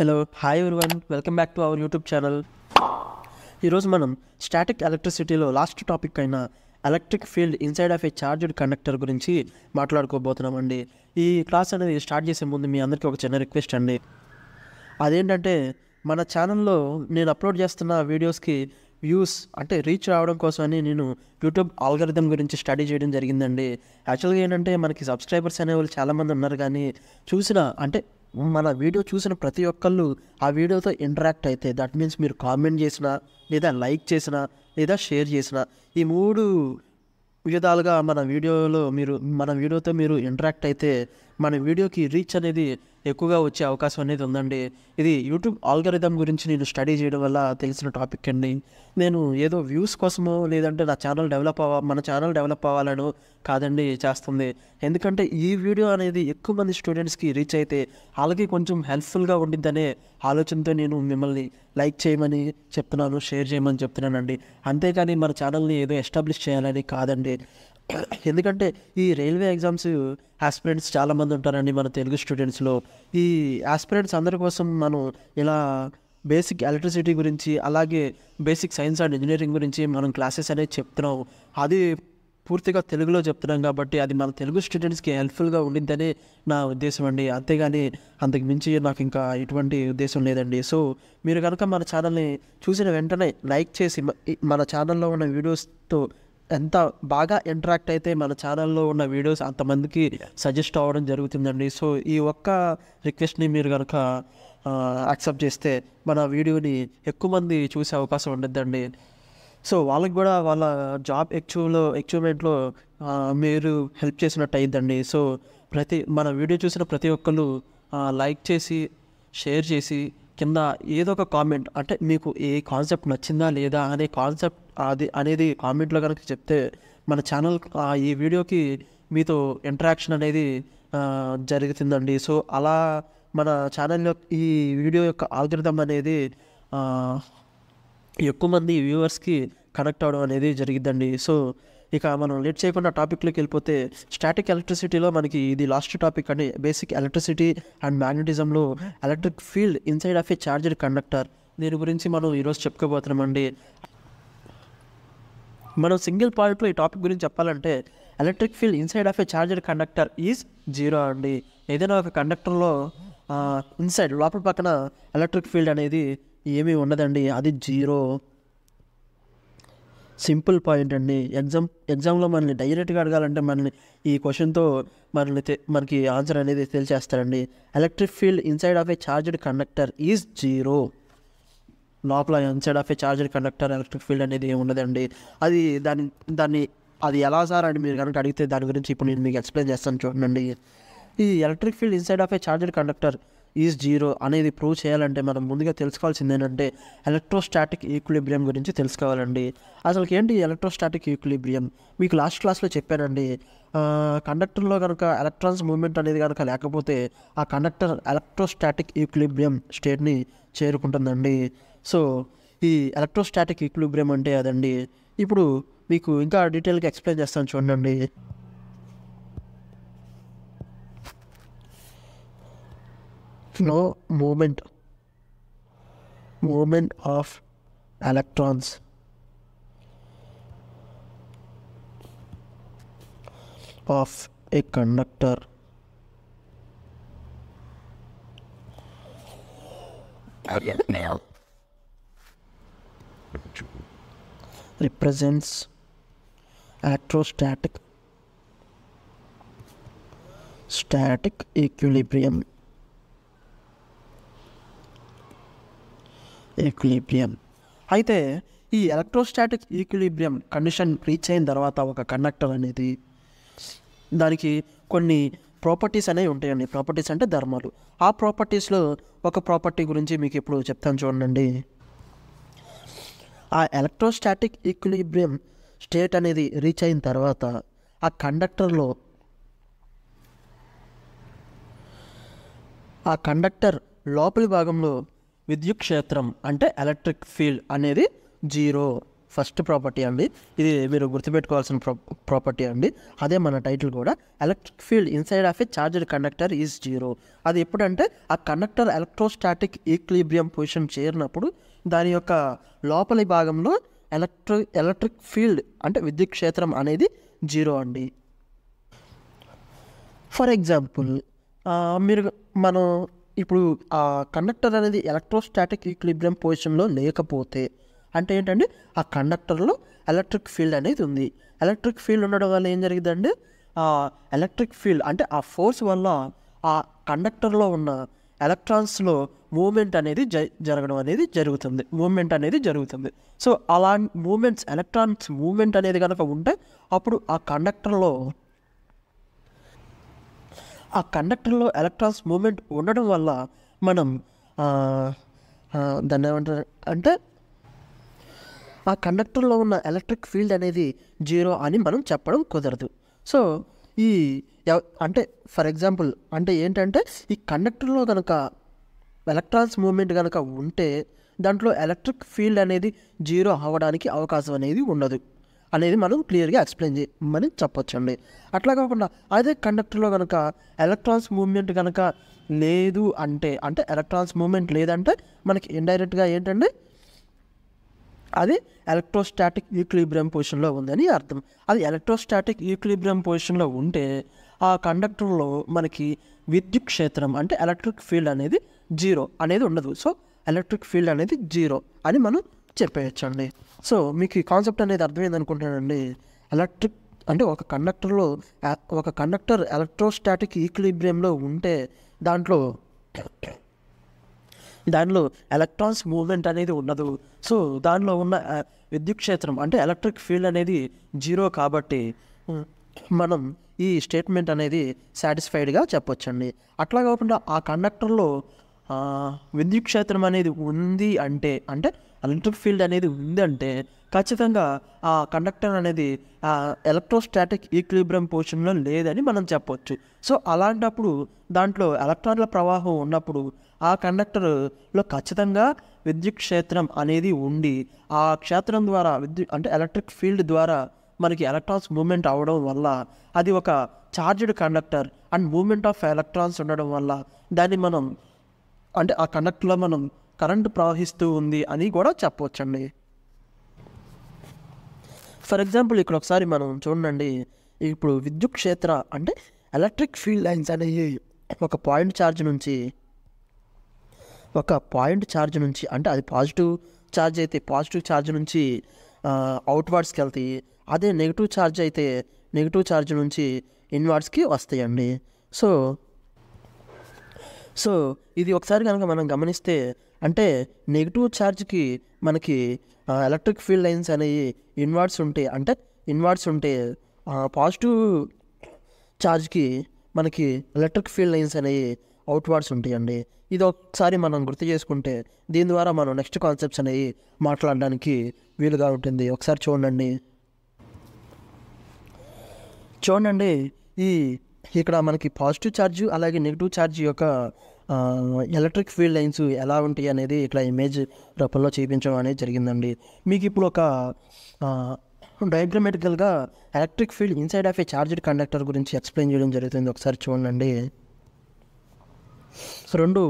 Hello hi one welcome back to our YouTube channel ఈరోజు మనం static ఎలక్ట్రిసిటీలో last topic అయిన electric field inside of a charged conductor గురించి మాట్లాడుకోబోతున్నామండి ఈ క్లాస్ అనేది స్టార్ట్ చేసే ముందు మీ అందరికీ ఒక చిన్న రిక్వెస్ట్ అండి అదేంటంటే మన ఛానల్లో నేను అప్లోడ్ చేస్తున్న వీడియోస్కి వ్యూస్ అంటే రీచ్ రావడం కోసమని నేను యూట్యూబ్ ఆల్గరిథం గురించి స్టడీ చేయడం జరిగిందండి యాక్చువల్గా ఏంటంటే మనకి సబ్స్క్రైబర్స్ అనేవాళ్ళు చాలామంది ఉన్నారు కానీ చూసిన అంటే మన వీడియో చూసిన ప్రతి ఒక్కళ్ళు ఆ వీడియోతో ఇంటరాక్ట్ అయితే దట్ మీన్స్ మీరు కామెంట్ చేసినా లేదా లైక్ చేసినా లేదా షేర్ చేసినా ఈ మూడు విధాలుగా మన వీడియోలో మీరు మన వీడియోతో మీరు ఇంటరాక్ట్ అయితే మన వీడియోకి రీచ్ అనేది ఎక్కువగా వచ్చే అవకాశం అనేది ఉందండి ఇది యూట్యూబ్ ఆల్గరిథం గురించి నేను స్టడీ చేయడం వల్ల తెలిసిన టాపిక్ అండి నేను ఏదో వ్యూస్ కోసమో లేదంటే నా ఛానల్ డెవలప్ అవ్వ మన ఛానల్ డెవలప్ అవ్వాలను కాదండి చేస్తుంది ఎందుకంటే ఈ వీడియో అనేది ఎక్కువ మంది స్టూడెంట్స్కి రీచ్ అయితే వాళ్ళకి కొంచెం హెల్ప్ఫుల్గా ఉండిందనే ఆలోచనతో నేను మిమ్మల్ని లైక్ చేయమని చెప్తున్నాను షేర్ చేయమని చెప్తున్నానండి అంతేకాని మన ఛానల్ని ఏదో ఎస్టాబ్లిష్ చేయాలని కాదండి ఎందుకంటే ఈ రైల్వే ఎగ్జామ్స్ ఆస్పిరెంట్స్ చాలామంది ఉంటారండి మన తెలుగు స్టూడెంట్స్లో ఈ ఆస్పిరెంట్స్ అందరి కోసం మనం ఇలా బేసిక్ ఎలక్ట్రిసిటీ గురించి అలాగే బేసిక్ సైన్స్ అండ్ ఇంజనీరింగ్ గురించి మనం క్లాసెస్ అనేది చెప్తున్నాం అది పూర్తిగా తెలుగులో చెప్తున్నాం కాబట్టి అది మన తెలుగు స్టూడెంట్స్కి హెల్ప్ఫుల్గా ఉండిందని నా ఉద్దేశం అండి అంతేగాని అంతకు మించి నాకు ఇంకా ఎటువంటి ఉద్దేశం లేదండి సో మీరు కనుక మన ఛానల్ని చూసిన వెంటనే లైక్ చేసి మన ఛానల్లో ఉన్న వీడియోస్తో ఎంత బాగా ఇంటరాక్ట్ అయితే మన ఛానల్లో ఉన్న వీడియోస్ అంతమందికి సజెస్ట్ అవ్వడం జరుగుతుందండి సో ఈ ఒక్క రిక్వెస్ట్ని మీరు కనుక యాక్సెప్ట్ చేస్తే మన వీడియోని ఎక్కువ మంది చూసే అవకాశం ఉండద్దండి సో వాళ్ళకి కూడా వాళ్ళ జాబ్ ఎక్చువలో ఎక్విప్మెంట్లో మీరు హెల్ప్ చేసినట్టు అయిందండి సో ప్రతి మన వీడియో చూసిన ప్రతి ఒక్కరు లైక్ చేసి షేర్ చేసి కింద ఏదో ఒక కామెంట్ అంటే మీకు ఏ కాన్సెప్ట్ నచ్చిందా లేదా అనే కాన్సెప్ట్ అది అనేది కామెంట్లో కనుక చెప్తే మన ఛానల్ ఈ వీడియోకి మీతో ఇంటరాక్షన్ అనేది జరుగుతుందండి సో అలా మన ఛానల్ ఈ వీడియో యొక్క ఆల్గ్రదం అనేది ఎక్కువ మంది వ్యూవర్స్కి కనెక్ట్ అవడం అనేది జరిగిద్దండి సో ఇక మనం లేట్ చేయకుండా టాపిక్లోకి వెళ్ళిపోతే స్టాటిక్ ఎలక్ట్రిసిటీలో మనకి ఇది లాస్ట్ టాపిక్ అండి బేసిక్ ఎలక్ట్రిసిటీ అండ్ మ్యాగ్నెటిజంలో electric field inside of a charger conductor దీని గురించి మనం ఈరోజు చెప్పుకోబోతున్నామండి మనం సింగిల్ పాయింట్లో ఈ టాపిక్ గురించి చెప్పాలంటే electric field inside of a charger conductor is zero అండి ఏదైనా ఒక కండక్టర్లో ఇన్సైడ్ లోపల పక్కన ఎలక్ట్రిక్ ఫీల్డ్ అనేది ఏమీ ఉండదండి అది జీరో సింపుల్ పాయింట్ అండి ఎగ్జామ్ ఎగ్జామ్లో మనల్ని డైరెక్ట్గా అడగాలంటే మనల్ని ఈ క్వశ్చన్తో మనల్ని మనకి ఆన్సర్ అనేది తెలియచేస్తారండి electric field inside of a charged conductor is zero లోపల inside of a charger conductor electric field అనేది ఉండదండి అది దాని దాన్ని అది ఎలా సార్ అని మీరు కనుక అడిగితే దాని గురించి ఇప్పుడు నేను మీకు ఎక్స్ప్లెయిన్ చేస్తాను చూడండి ఈ electric field inside of a charger conductor is zero అనేది ప్రూవ్ చేయాలంటే మనం ముందుగా తెలుసుకోవాల్సింది ఏంటంటే ఎలక్ట్రోస్టాటిక్ ఈక్విలిబ్రియం గురించి తెలుసుకోవాలండి అసలు ఏంటి ఎలక్ట్రోస్టాటిక్ ఈక్విలిబ్రియం మీకు లాస్ట్ క్లాస్లో చెప్పానండి కండక్టర్లో కనుక ఎలక్ట్రాన్స్ మూవ్మెంట్ అనేది కనుక లేకపోతే ఆ కండక్టర్ ఎలక్ట్రోస్టాటిక్ ఈక్విలిబ్రియం స్టేట్ని చేరుకుంటుందండి సో ఈ ఎలక్ట్రోస్టాటిక్ ఈక్విలిబ్రియం అంటే అదిండి ఇప్పుడు మీకు ఇంకా డీటెయిల్ గా ఎక్స్‌ప్లైన్ చేస్తాను చూడండి no moment moment of electrons of a conductor at all represents electrostatic static equilibrium equilibrium అయితే ఈ ఎలక్ట్రోస్టాటిక్ ఈక్విలిబ్రియం కండిషన్ రీచ్ అయిన తర్వాత ఒక కండక్టర్ అనేది దానికి కొన్ని ప్రాపర్టీస్ అనేవి ఉంటాయండి ప్రాపర్టీస్ అంటే ధర్మాలు ఆ ప్రాపర్టీస్లో ఒక ప్రాపర్టీ గురించి మీకు ఇప్పుడు చెప్తాను చూడండి ఆ ఎలక్ట్రోస్టాటిక్ ఈక్విలిబ్రియం స్టేట్ అనేది రీచ్ అయిన తర్వాత ఆ కండక్టర్లో ఆ కండక్టర్ లోపలి భాగంలో విద్యుత్ క్షేత్రం అంటే ఎలక్ట్రిక్ ఫీల్డ్ అనేది జీరో ఫస్ట్ ప్రాపర్టీ అండి ఇది మీరు గుర్తుపెట్టుకోవాల్సిన ప్రా ప్రాపర్టీ అండి అదే మన టైటిల్ కూడా electric field inside of a charged conductor is zero అది ఎప్పుడంటే ఆ కండక్టర్ ఎలక్ట్రోస్టాటిక్ ఈక్లిబ్రియం పొజిషన్ చేరినప్పుడు దాని యొక్క లోపలి భాగంలో ఎలక్ట్రి ఎలక్ట్రిక్ ఫీల్డ్ అంటే విద్యుత్ క్షేత్రం అనేది జీరో అండి ఫర్ ఎగ్జాంపుల్ మీరు మనం ఇప్పుడు ఆ కండక్టర్ అనేది ఎలక్ట్రోస్టాటిక్ ఈక్లిబ్రియం పొజిషన్లో లేకపోతే అంటే ఏంటంటే ఆ కండక్టర్లో ఎలక్ట్రిక్ ఫీల్డ్ అనేది ఉంది ఎలక్ట్రిక్ ఫీల్డ్ ఉండడం వల్ల ఏం ఆ ఎలక్ట్రిక్ ఫీల్డ్ అంటే ఆ ఫోర్స్ వల్ల ఆ కండక్టర్లో ఉన్న ఎలక్ట్రాన్స్లో మూమెంట్ అనేది జ జరగడం అనేది జరుగుతుంది మూమెంట్ అనేది జరుగుతుంది సో అలా మూమెంట్స్ ఎలక్ట్రాన్స్ మూమెంట్ అనేది కనుక ఉంటే అప్పుడు ఆ కండక్టర్లో ఆ కండక్టర్లో ఎలక్ట్రాన్స్ మూమెంట్ ఉండడం వల్ల మనం దాన్ని ఏమంటారు అంటే ఆ కండక్టర్లో ఉన్న ఎలక్ట్రిక్ ఫీల్డ్ అనేది జీరో అని మనం చెప్పడం కుదరదు సో ఈ అంటే ఫర్ ఎగ్జాంపుల్ అంటే ఏంటంటే ఈ కండక్టర్లో కనుక ఎలక్ట్రాన్స్ మూమెంట్ కనుక ఉంటే దాంట్లో ఎలక్ట్రిక్ ఫీల్డ్ అనేది జీరో అవ్వడానికి అవకాశం అనేది ఉండదు అనేది మనం క్లియర్గా ఎక్స్ప్లెయిన్ చేయమని చెప్పొచ్చండి అట్లా కాకుండా అదే కండక్టర్లో కనుక ఎలక్ట్రాన్స్ మూమెంట్ కనుక లేదు అంటే అంటే ఎలక్ట్రాన్స్ మూమెంట్ లేదంటే మనకి ఇండైరెక్ట్గా ఏంటంటే అది ఎలక్ట్రోస్టాటిక్ ఈక్లిబ్రియం పొజిషన్లో ఉందని అర్థం అది ఎలక్ట్రోస్టాటిక్ ఈక్లిబ్రియం పొజిషన్లో ఉంటే ఆ కండక్టర్లో మనకి విద్యుత్ క్షేత్రం అంటే ఎలక్ట్రిక్ ఫీల్డ్ అనేది జీరో అనేది ఉండదు సో ఎలక్ట్రిక్ ఫీల్డ్ అనేది జీరో అని మనం చెప్పేయచ్చండి సో మీకు ఈ కాన్సెప్ట్ అనేది అర్థమైంది అనుకుంటానండి ఎలక్ట్రిక్ అంటే ఒక కండక్టర్లో ఒక కండక్టర్ ఎలక్ట్రోస్టాటిక్ ఈక్లిబ్రియంలో ఉంటే దాంట్లో దానిలో ఎలక్ట్రాన్స్ మూవ్మెంట్ అనేది ఉండదు సో దానిలో ఉన్న విద్యుత్ క్షేత్రం అంటే ఎలక్ట్రిక్ ఫీల్డ్ అనేది జీరో కాబట్టి మనం ఈ స్టేట్మెంట్ అనేది సాటిస్ఫైడ్గా చెప్పొచ్చండి అట్లా కాకుండా ఆ కండక్టర్లో విద్యుత్ క్షేత్రం అనేది ఉంది అంటే అంటే ఎలక్ట్రిక్ ఫీల్డ్ అనేది ఉంది అంటే ఖచ్చితంగా ఆ కండక్టర్ అనేది ఎలక్ట్రోస్టాటిక్ ఈక్విలిబ్రియం పోర్షన్లో లేదని మనం చెప్పొచ్చు సో అలాంటప్పుడు దాంట్లో ఎలక్ట్రాన్ల ప్రవాహం ఉన్నప్పుడు ఆ కండక్టర్లో ఖచ్చితంగా విద్యుత్ క్షేత్రం అనేది ఉండి ఆ క్షేత్రం ద్వారా విద్యుత్ అంటే ఎలక్ట్రిక్ ఫీల్డ్ ద్వారా మనకి ఎలక్ట్రాన్స్ మూమెంట్ అవ్వడం వల్ల అది ఒక charged conductor and moment of electrons ఉండడం వల్ల దాన్ని మనం అంటే ఆ కండక్టర్లో మనం కరెంటు ప్రవహిస్తూ ఉంది అని కూడా చెప్పవచ్చండి ఫర్ ఎగ్జాంపుల్ ఇక్కడ ఒకసారి మనం చూడండి ఇప్పుడు విద్యుత్ క్షేత్ర అంటే ఎలక్ట్రిక్ ఫీల్డ్ లైన్స్ అనేవి ఒక పాయింట్ ఛార్జ్ నుంచి ఒక పాయింట్ ఛార్జ్ నుంచి అంటే అది పాజిటివ్ ఛార్జ్ అయితే పాజిటివ్ ఛార్జ్ నుంచి అవుట్వర్డ్స్కి వెళ్తాయి అదే నెగిటివ్ ఛార్జ్ అయితే నెగిటివ్ ఛార్జ్ నుంచి ఇన్వర్డ్స్కి వస్తాయండి సో సో ఇది ఒకసారి కనుక మనం గమనిస్తే అంటే నెగిటివ్ ఛార్జ్కి మనకి ఎలక్ట్రిక్ ఫీల్డ్ లైన్స్ అనేవి ఇన్వార్డ్స్ ఉంటాయి అంటే ఇన్వార్డ్స్ ఉంటే పాజిటివ్ ఛార్జ్కి మనకి ఎలక్ట్రిక్ ఫీల్డ్ లైన్స్ అనేవి అవుట్వర్డ్స్ ఉంటాయండి ఇది ఒకసారి మనం గుర్తు చేసుకుంటే దీని ద్వారా మనం నెక్స్ట్ కాన్సెప్ట్స్ అనేవి మాట్లాడడానికి వీలుగా ఉంటుంది ఒకసారి చూడండి చూడండి ఈ ఇక్కడ మనకి పాజిటివ్ ఛార్జ్ అలాగే నెగిటివ్ ఛార్జ్ యొక్క ఎలక్ట్రిక్ ఫీల్డ్ లైన్స్ ఎలా ఉంటాయి అనేది ఇక్కడ ఇమేజ్ రూపంలో చూపించడం అనేది జరిగిందండి మీకు ఇప్పుడు ఒక డయాగ్రమెటికల్గా electric field inside of a charged conductor గురించి ఎక్స్ప్లెయిన్ చేయడం జరుగుతుంది ఒకసారి చూడండి రెండు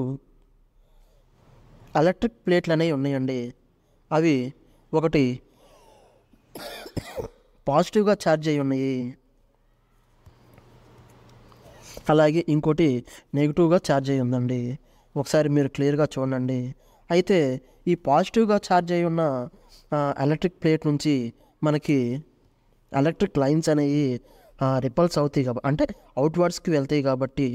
ఎలక్ట్రిక్ ప్లేట్లు అనేవి ఉన్నాయండి అవి ఒకటి పాజిటివ్గా ఛార్జ్ అయి ఉన్నాయి అలాగే ఇంకోటి నెగిటివ్గా ఛార్జ్ అయి ఉందండి ఒకసారి మీరు క్లియర్గా చూడండి అయితే ఈ పాజిటివ్గా ఛార్జ్ అయి ఉన్న ఎలక్ట్రిక్ ప్లేట్ నుంచి మనకి ఎలక్ట్రిక్ లైన్స్ అనేవి రిపల్స్ అవుతాయి కాబట్టి అంటే అవుట్వర్డ్స్కి వెళ్తాయి కాబట్టి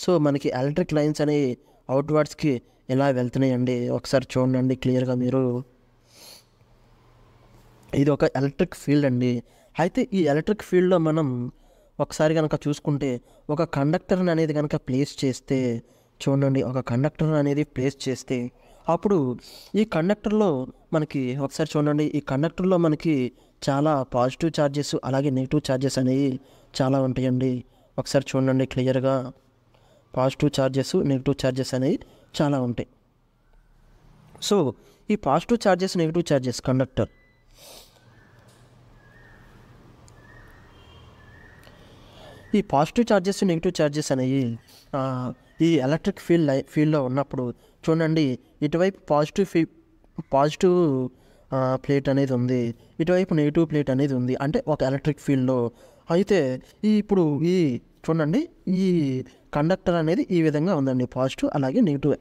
సో మనకి ఎలక్ట్రిక్ లైన్స్ అనేవి అవుట్వర్డ్స్కి ఎలా వెళ్తున్నాయండి ఒకసారి చూడండి క్లియర్గా మీరు ఇది ఒక ఎలక్ట్రిక్ ఫీల్డ్ అండి అయితే ఈ ఎలక్ట్రిక్ ఫీల్డ్లో మనం ఒకసారి కనుక చూసుకుంటే ఒక కండక్టర్ని అనేది కనుక ప్లేస్ చేస్తే చూడండి ఒక కండక్టర్ అనేది ప్లేస్ చేస్తే అప్పుడు ఈ కండక్టర్లో మనకి ఒకసారి చూడండి ఈ కండక్టర్లో మనకి చాలా పాజిటివ్ ఛార్జెస్ అలాగే నెగిటివ్ ఛార్జెస్ అనేవి చాలా ఉంటాయండి ఒకసారి చూడండి క్లియర్గా పాజిటివ్ ఛార్జెస్ నెగిటివ్ ఛార్జెస్ అనేవి చాలా ఉంటాయి సో ఈ positive charges negative charges conductor ఈ పాజిటివ్ ఛార్జెస్ నెగిటివ్ ఛార్జెస్ అనేవి ఈ ఎలక్ట్రిక్ ఫీల్డ్ ఫీల్డ్లో ఉన్నప్పుడు చూడండి ఇటువైపు పాజిటివ్ ఫీ పాజిటివ్ ప్లేట్ అనేది ఉంది ఇటువైపు నెగిటివ్ ప్లేట్ అనేది ఉంది అంటే ఒక ఎలక్ట్రిక్ ఫీల్డ్లో అయితే ఈ ఇప్పుడు ఈ చూడండి ఈ కండక్టర్ అనేది ఈ విధంగా ఉందండి పాజిటివ్ అలాగే నెగిటివ్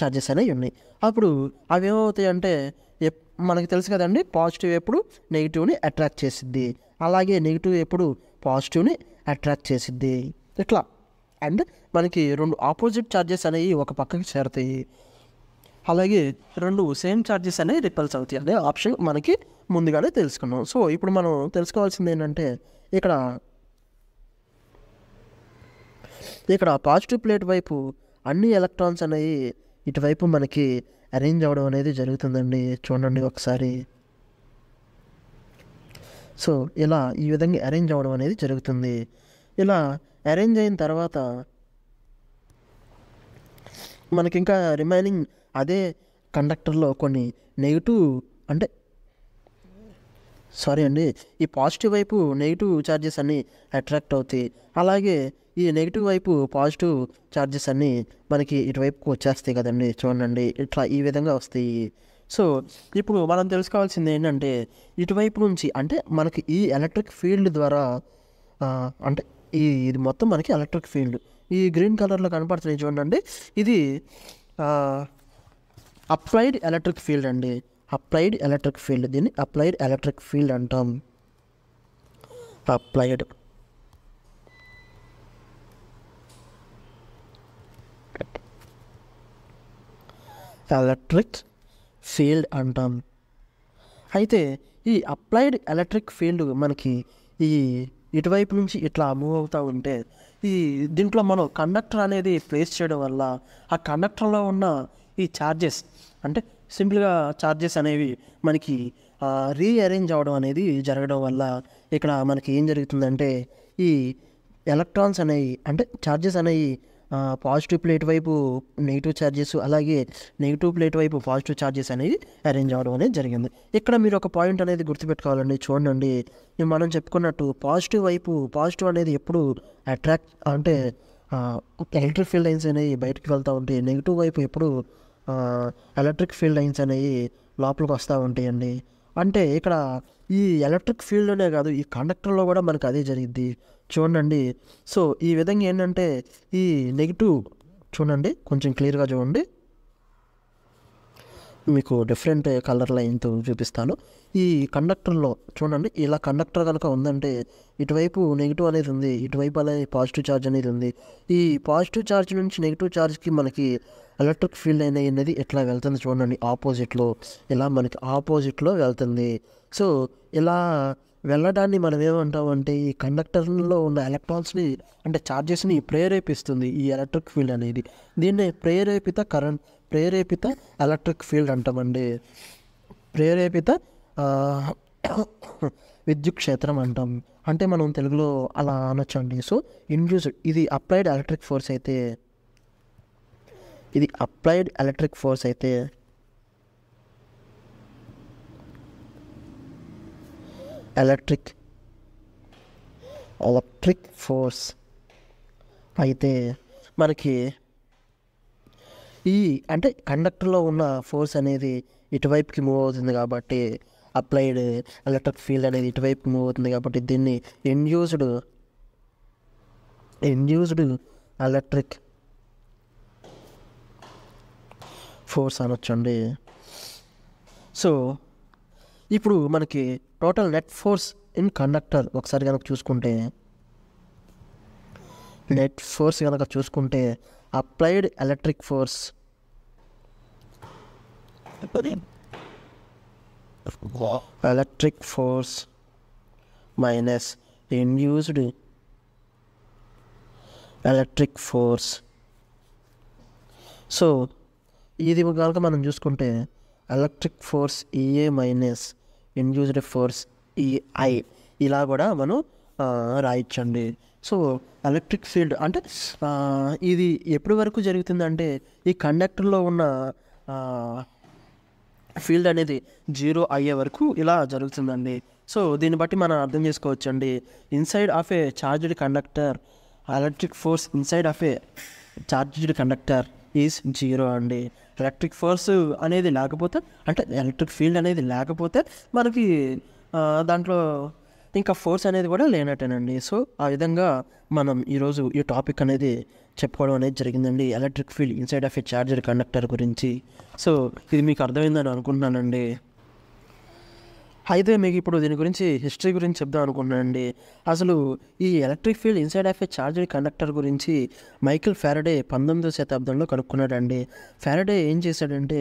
ఛార్జెస్ అనేవి ఉన్నాయి అప్పుడు అవి ఏమవుతాయి అంటే మనకి తెలుసు కదండి పాజిటివ్ ఎప్పుడు నెగిటివ్ని అట్రాక్ట్ చేసిద్ది అలాగే నెగిటివ్ ఎప్పుడు పాజిటివ్ని అట్రాక్ట్ చేసిద్ది ఇట్లా అండ్ మనకి రెండు ఆపోజిట్ ఛార్జెస్ అనేవి ఒక పక్కకి చేరుతాయి అలాగే రెండు సేమ్ ఛార్జెస్ అనేవి రిపల్స్ అవుతాయి అదే ఆప్షన్ మనకి ముందుగానే తెలుసుకున్నాం సో ఇప్పుడు మనం తెలుసుకోవాల్సింది ఏంటంటే ఇక్కడ ఇక్కడ పాజిటివ్ ప్లేట్ వైపు అన్ని ఎలక్ట్రాన్స్ అనేవి ఇటువైపు మనకి అరేంజ్ అవ్వడం అనేది జరుగుతుందండి చూడండి ఒకసారి సో ఇలా ఈ విధంగా అరేంజ్ అవ్వడం అనేది జరుగుతుంది ఇలా అరేంజ్ అయిన తర్వాత మనకి ఇంకా రిమైనింగ్ అదే కండక్టర్లో కొన్ని నెగిటివ్ అంటే సారీ అండి ఈ పాజిటివ్ వైపు నెగిటివ్ ఛార్జెస్ అన్నీ అట్రాక్ట్ అవుతాయి అలాగే ఈ నెగిటివ్ వైపు పాజిటివ్ ఛార్జెస్ అన్నీ మనకి ఇటువైపుకు వచ్చేస్తాయి కదండి చూడండి ఇట్లా ఈ విధంగా వస్తాయి సో ఇప్పుడు మనం తెలుసుకోవాల్సింది ఏంటంటే ఇటువైపు నుంచి అంటే మనకి ఈ ఎలక్ట్రిక్ ఫీల్డ్ ద్వారా అంటే ఈ ఇది మొత్తం మనకి ఎలక్ట్రిక్ ఫీల్డ్ ఈ గ్రీన్ కలర్లో కనపడుతున్నాయి చూడండి ఇది అప్లైడ్ ఎలక్ట్రిక్ ఫీల్డ్ అండి అప్లైడ్ ఎలక్ట్రిక్ ఫీల్డ్ దీన్ని అప్లైడ్ ఎలక్ట్రిక్ ఫీల్డ్ అంటాం అప్లైడ్ ఎలక్ట్రిక్ ఫీల్డ్ అంటాం అయితే ఈ అప్లైడ్ ఎలక్ట్రిక్ ఫీల్డ్ మనకి ఈ ఇటువైపు నుంచి ఇట్లా మూవ్ అవుతూ ఉంటే ఈ దీంట్లో మనం కండక్టర్ అనేది ప్లేస్ చేయడం వల్ల ఆ కండక్టర్లో ఉన్న ఈ ఛార్జెస్ అంటే సింపుల్గా ఛార్జెస్ అనేవి మనకి రీఅరేంజ్ అవ్వడం అనేది జరగడం వల్ల ఇక్కడ మనకి ఏం జరుగుతుందంటే ఈ ఎలక్ట్రాన్స్ అనేవి అంటే ఛార్జెస్ అనేవి పాజిటివ్ ప్లేట్ వైపు నెగిటివ్ ఛార్జెస్ అలాగే నెగిటివ్ ప్లేట్ వైపు పాజిటివ్ ఛార్జెస్ అనేది అరేంజ్ అవ్వడం అనేది జరిగింది ఇక్కడ మీరు ఒక పాయింట్ అనేది గుర్తుపెట్టుకోవాలండి చూడండి మనం చెప్పుకున్నట్టు పాజిటివ్ వైపు పాజిటివ్ అనేది ఎప్పుడు అట్రాక్ట్ అంటే ఎలక్ట్రిక్ ఫీల్డ్ లైన్స్ అనేవి బయటకు వెళ్తూ ఉంటాయి నెగిటివ్ వైపు ఎప్పుడు ఎలక్ట్రిక్ ఫీల్డ్ లైన్స్ అనేవి లోపలికి వస్తూ ఉంటాయండి అంటే ఇక్కడ ఈ ఎలక్ట్రిక్ ఫీల్డ్లోనే కాదు ఈ కండక్టర్లో కూడా మనకు అదే జరిగింది చూడండి సో ఈ విధంగా ఏంటంటే ఈ నెగిటివ్ చూడండి కొంచెం క్లియర్గా చూడండి మీకు డిఫరెంట్ కలర్ లైన్తో చూపిస్తాను ఈ కండక్టర్లో చూడండి ఇలా కండక్టర్ కనుక ఉందంటే ఇటువైపు నెగిటివ్ అనేది ఉంది ఇటువైపు అనేది పాజిటివ్ ఛార్జ్ అనేది ఉంది ఈ పాజిటివ్ ఛార్జ్ నుంచి నెగిటివ్ ఛార్జ్కి మనకి ఎలక్ట్రిక్ ఫీల్డ్ అనేది ఇట్లా వెళ్తుంది చూడండి ఆపోజిట్లో ఇలా మనకి ఆపోజిట్లో వెళ్తుంది సో ఇలా వెళ్ళడాన్ని మనం ఏమంటాం అంటే ఈ కండక్టర్లో ఉన్న ఎలక్ట్రాన్స్ని అంటే ఛార్జెస్ని ప్రేరేపిస్తుంది ఈ ఎలక్ట్రిక్ ఫీల్డ్ అనేది దీన్ని ప్రేరేపిత కరెంట్ ప్రేరేపిత ఎలక్ట్రిక్ ఫీల్డ్ అంటామండి ప్రేరేపిత విద్యుత్ క్షేత్రం అంటాం అంటే మనం తెలుగులో అలా అండి సో ఇండ్యూస్డ్ ఇది అప్లైడ్ ఎలక్ట్రిక్ ఫోర్స్ అయితే ఇది అప్లైడ్ ఎలక్ట్రిక్ ఫోర్స్ అయితే ఎలక్ట్రిక్ ఎలక్ట్రిక్ ఫోర్స్ అయితే మనకి ఈ అంటే కండక్టర్లో ఉన్న ఫోర్స్ అనేది ఇటువైపుకి మూవ్ అవుతుంది కాబట్టి అప్లైడ్ ఎలక్ట్రిక్ ఫీల్డ్ అనేది ఇటువైపు మూవ్ అవుతుంది కాబట్టి దీన్ని ఇండ్యూస్డ్ ఇండ్యూస్డ్ ఎలక్ట్రిక్ ఫోర్స్ అనొచ్చండి సో ఇప్పుడు మనకి total net force in conductor ఒకసారి కనుక చూసుకుంటే నెట్ ఫోర్స్ కనుక చూసుకుంటే applied electric force electric force minus induced electric force so ఇది కనుక మనం చూసుకుంటే electric force E A e minus induced force E I ఇలా కూడా మనం రాయించండి సో ఎలక్ట్రిక్ ఫీల్డ్ అంటే ఇది ఎప్పటి వరకు జరుగుతుందంటే ఈ కండక్టర్లో ఉన్న ఫీల్డ్ అనేది జీరో అయ్యే వరకు ఇలా జరుగుతుందండి సో దీన్ని బట్టి మనం అర్థం చేసుకోవచ్చు అండి inside of a charged conductor electric force inside of a charged conductor is zero అండి ఎలక్ట్రిక్ ఫోర్స్ అనేది లేకపోతే అంటే ఎలక్ట్రిక్ ఫీల్డ్ అనేది లేకపోతే మనకి దాంట్లో ఇంకా ఫోర్స్ అనేది కూడా లేనట్టేనండి సో ఆ విధంగా మనం ఈరోజు ఈ టాపిక్ అనేది చెప్పుకోవడం అనేది జరిగిందండి electric field inside of a charger conductor గురించి సో ఇది మీకు అర్థమైందని అనుకుంటున్నానండి అయితే మీకు ఇప్పుడు దీని గురించి హిస్టరీ గురించి చెప్దాం అనుకుంటున్నానండి అసలు ఈ electric field inside of a charger conductor గురించి మైకిల్ ఫ్యారడే పంతొమ్మిదవ శతాబ్దంలో కనుక్కున్నాడండి ఫ్యారడే ఏం చేశాడంటే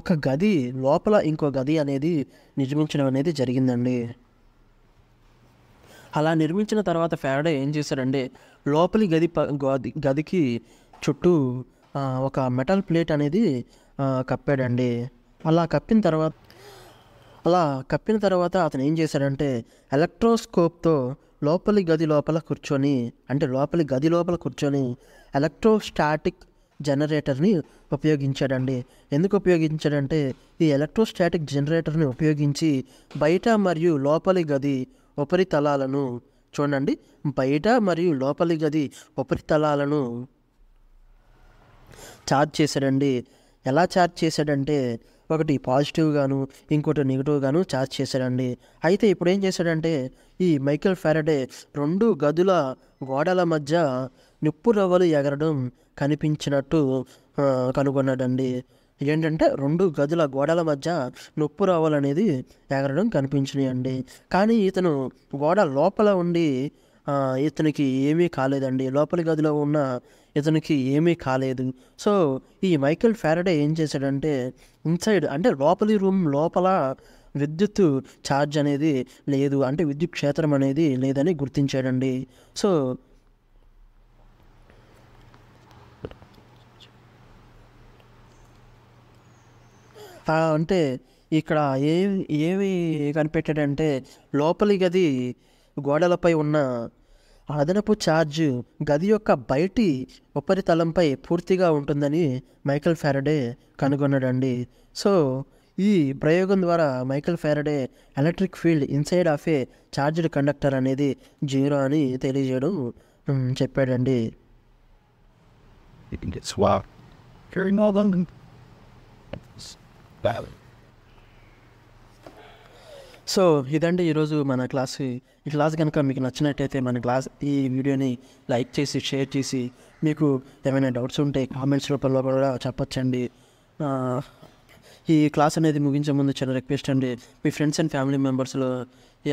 ఒక గది లోపల ఇంకో గది అనేది నిర్మించడం అనేది జరిగిందండి అలా నిర్మించిన తర్వాత ఫ్యారడే ఏం చేశాడంటే లోపలి గది గది గదికి చుట్టూ ఒక మెటల్ ప్లేట్ అనేది కప్పాడండి అలా కప్పిన తర్వాత అలా కప్పిన తర్వాత అతను ఏం చేశాడంటే ఎలక్ట్రోస్కోప్తో లోపలి గది లోపల కూర్చొని అంటే లోపలి గది లోపల కూర్చొని ఎలక్ట్రోస్టాటిక్ జనరేటర్ని ఉపయోగించాడండి ఎందుకు ఉపయోగించాడంటే ఈ ఎలక్ట్రోస్టాటిక్ జనరేటర్ని ఉపయోగించి బయట మరియు లోపలి గది ఉపరితలాలను చూడండి బయట మరియు లోపలి గది ఉపరితలాలను ఛార్జ్ చేశాడండి ఎలా ఛార్జ్ చేశాడంటే ఒకటి పాజిటివ్ గాను ఇంకోటి నెగిటివ్ గాను ఛార్జ్ చేశాడండి అయితే ఇప్పుడు ఏం చేశాడంటే ఈ మైకేల్ ఫ్యారడే రెండు గదుల గోడల మధ్య నిప్పు రవ్వలు ఎగరడం కనిపించినట్టు కనుగొన్నాడండి ఏంటంటే రెండు గదుల గోడల మధ్య నొప్పు రావాలనేది ఎగరడం కనిపించినాయండి కానీ ఇతను గోడ లోపల ఉండి ఇతనికి ఏమీ కాలేదండి లోపలి గదిలో ఉన్న ఇతనికి ఏమీ కాలేదు సో ఈ మైకేల్ ఫ్యారడే ఏం చేశాడంటే ఇన్సైడ్ అంటే లోపలి రూమ్ లోపల విద్యుత్ ఛార్జ్ అనేది లేదు అంటే విద్యుత్ క్షేత్రం అనేది లేదని గుర్తించాడండి సో అంటే ఇక్కడ ఏ ఏవి కనిపెట్టాడంటే లోపలి గది గోడలపై ఉన్న అదనపు ఛార్జ్ గది యొక్క బయటి ఉపరితలంపై పూర్తిగా ఉంటుందని మైకల్ ఫ్యారడే కనుగొన్నాడండి సో ఈ ప్రయోగం ద్వారా Michael Faraday electric field inside of a charged conductor అనేది జీరో అని తెలియజేయడం చెప్పాడండి Wow. సో ఇదండి ఈరోజు మన క్లాస్ ఈ క్లాస్ కనుక మీకు నచ్చినట్టయితే మన క్లాస్ ఈ వీడియోని లైక్ చేసి షేర్ చేసి మీకు ఏమైనా డౌట్స్ ఉంటే కామెంట్స్ రూపంలో కూడా చెప్పొచ్చండి ఈ క్లాస్ అనేది ముగించే ముందు చిన్న రిక్వెస్ట్ అండి మీ ఫ్రెండ్స్ అండ్ ఫ్యామిలీ మెంబర్స్లో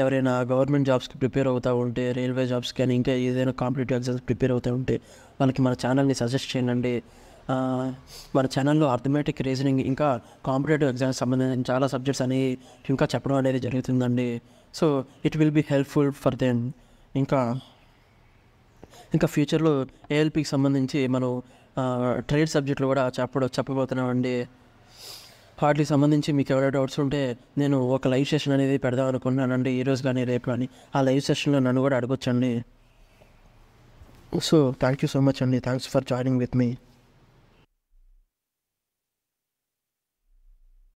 ఎవరైనా గవర్నమెంట్ జాబ్స్కి ప్రిపేర్ అవుతూ ఉంటే రైల్వే జాబ్స్ కానీ ఇంకా ఏదైనా కాంపిటేటివ్ ఎగ్జామ్స్ ప్రిపేర్ అవుతూ ఉంటే వాళ్ళకి మన ఛానల్ని సజెస్ట్ చేయండి మన ఛానల్లో అర్థమేటిక్ రీజనింగ్ ఇంకా కాంపిటేటివ్ ఎగ్జామ్స్ సంబంధించిన చాలా సబ్జెక్ట్స్ అని ఇంకా చెప్పడం అనేది జరుగుతుందండి so it will be helpful for then ఇంకా ఇంకా ఫ్యూచర్లో ఏఎల్పికి సంబంధించి మనం ట్రేడ్ సబ్జెక్టులు కూడా చెప్పడం చెప్పబోతున్నామండి వాటికి సంబంధించి మీకు ఎవరైనా డౌట్స్ ఉంటే నేను ఒక లైవ్ సెషన్ అనేది పెడదాం ఈ ఈరోజు కానీ రేపు కానీ ఆ లైవ్ సెషన్లో నన్ను కూడా అడగొచ్చండి so thank you so much అండి thanks for joining with me